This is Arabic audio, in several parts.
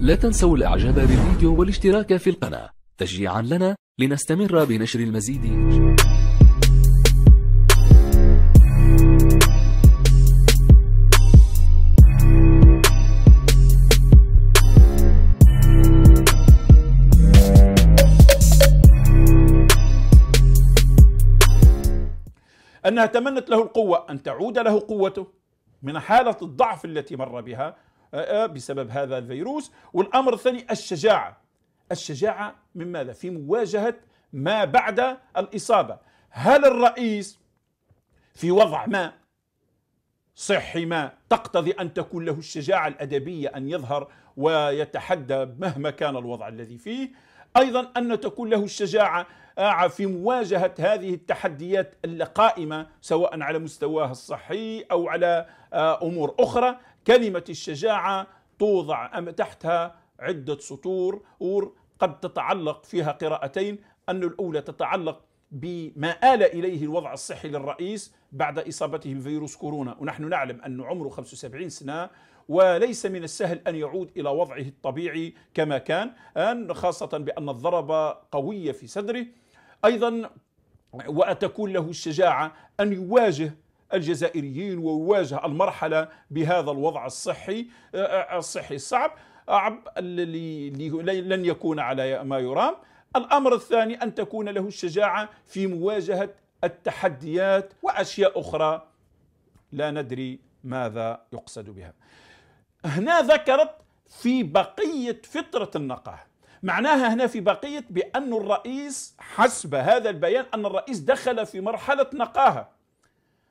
لا تنسوا الإعجاب بالفيديو والاشتراك في القناة تشجيعا لنا لنستمر بنشر المزيد أنها تمنت له القوة أن تعود له قوته من حالة الضعف التي مر بها بسبب هذا الفيروس والأمر الثاني الشجاعة الشجاعة من ماذا؟ في مواجهة ما بعد الإصابة هل الرئيس في وضع ما صحي ما تقتضي أن تكون له الشجاعة الأدبية أن يظهر ويتحدى مهما كان الوضع الذي فيه أيضا أن تكون له الشجاعة آه، في مواجهة هذه التحديات القائمة سواء على مستواه الصحي أو على آه، أمور أخرى كلمة الشجاعة توضع تحتها عدة سطور قد تتعلق فيها قراءتين أن الأولى تتعلق بما آل إليه الوضع الصحي للرئيس بعد إصابته بفيروس كورونا ونحن نعلم أن عمره 75 سنة وليس من السهل أن يعود إلى وضعه الطبيعي كما كان خاصة بأن الضربة قوية في صدره أيضا وأتكون له الشجاعة أن يواجه الجزائريين ويواجه المرحلة بهذا الوضع الصحي آه، آه، الصحي الصعب اللي لن يكون على ما يرام الأمر الثاني أن تكون له الشجاعة في مواجهة التحديات وأشياء أخرى لا ندري ماذا يقصد بها هنا ذكرت في بقية فترة النقاهة معناها هنا في بقية بأن الرئيس حسب هذا البيان أن الرئيس دخل في مرحلة نقاهة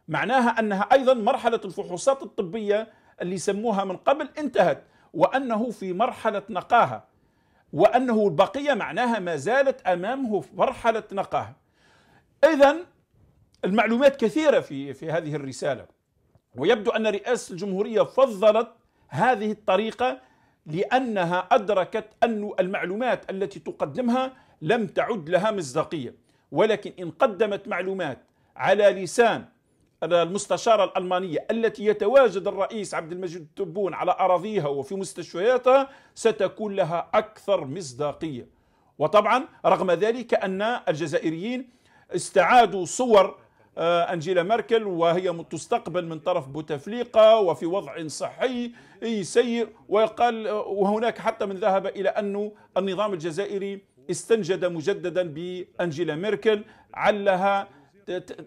معناها أنها أيضا مرحلة الفحوصات الطبية اللي سموها من قبل انتهت وأنه في مرحلة نقاهة وأنه البقية معناها ما زالت أمامه في مرحلة نقاهة إذا المعلومات كثيرة في, في هذه الرسالة ويبدو أن رئاسة الجمهورية فضلت هذه الطريقة لأنها أدركت أن المعلومات التي تقدمها لم تعد لها مصداقية ولكن إن قدمت معلومات على لسان المستشارة الألمانية التي يتواجد الرئيس عبد المجيد التبون على أراضيها وفي مستشفياتها ستكون لها أكثر مصداقية وطبعا رغم ذلك أن الجزائريين استعادوا صور آه، أنجيلا ميركل وهي تستقبل من طرف بوتفليقة وفي وضع صحي سيء وقال وهناك حتى من ذهب إلى أنه النظام الجزائري استنجد مجددا بأنجيلا ميركل علها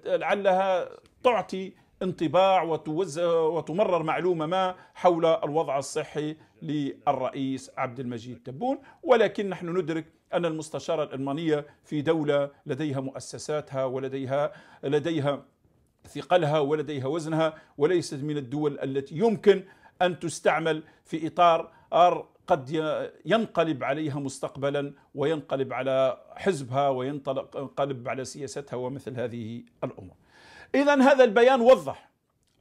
علها تعطي انطباع وتوز وتمرر معلومة ما حول الوضع الصحي للرئيس عبد المجيد تبون ولكن نحن ندرك أن المستشارة الألمانية في دولة لديها مؤسساتها ولديها لديها ثقلها ولديها وزنها وليست من الدول التي يمكن أن تستعمل في إطار قد ينقلب عليها مستقبلا وينقلب على حزبها وينقلب على سياستها ومثل هذه الامور. اذا هذا البيان وضح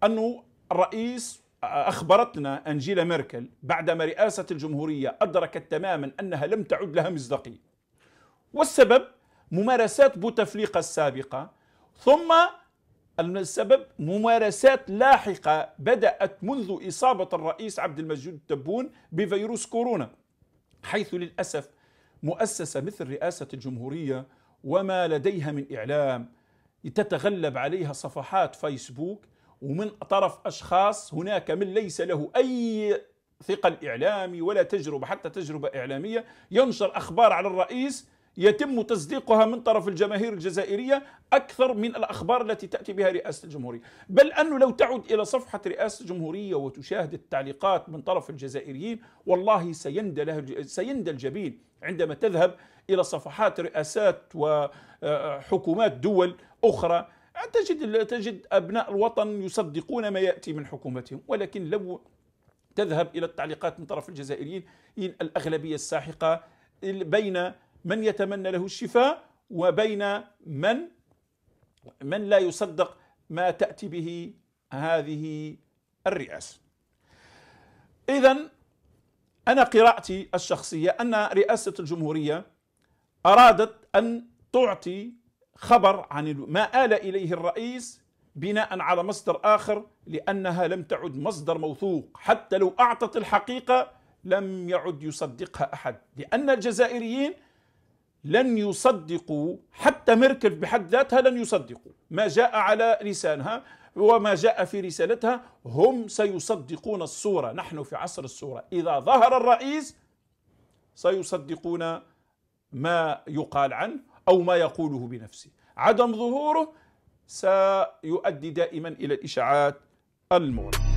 انه الرئيس اخبرتنا انجيلا ميركل بعدما رئاسه الجمهوريه ادركت تماما انها لم تعد لها مصداقيه. والسبب ممارسات بوتفليقه السابقه ثم السبب ممارسات لاحقة بدأت منذ إصابة الرئيس عبد المجيد التبون بفيروس كورونا حيث للأسف مؤسسة مثل رئاسة الجمهورية وما لديها من إعلام تتغلب عليها صفحات فيسبوك ومن طرف أشخاص هناك من ليس له أي ثقل إعلامي ولا تجربة حتى تجربة إعلامية ينشر أخبار على الرئيس يتم تصديقها من طرف الجماهير الجزائرية أكثر من الأخبار التي تأتي بها رئاسة الجمهورية بل أنه لو تعد إلى صفحة رئاسة الجمهورية وتشاهد التعليقات من طرف الجزائريين والله سيندى, له سيندى الجبين عندما تذهب إلى صفحات رئاسات وحكومات دول أخرى تجد, تجد أبناء الوطن يصدقون ما يأتي من حكومتهم ولكن لو تذهب إلى التعليقات من طرف الجزائريين الأغلبية الساحقة بين من يتمنى له الشفاء وبين من من لا يصدق ما تأتي به هذه الرئاسة إذا أنا قراءتي الشخصية أن رئاسة الجمهورية أرادت أن تعطي خبر عن ما آل إليه الرئيس بناء على مصدر آخر لأنها لم تعد مصدر موثوق حتى لو أعطت الحقيقة لم يعد يصدقها أحد لأن الجزائريين لن يصدقوا حتى ميركل بحد ذاتها لن يصدقوا ما جاء على لسانها وما جاء في رسالتها هم سيصدقون الصورة نحن في عصر الصورة إذا ظهر الرئيس سيصدقون ما يقال عنه أو ما يقوله بنفسه عدم ظهوره سيؤدي دائما إلى الإشاعات المغلقة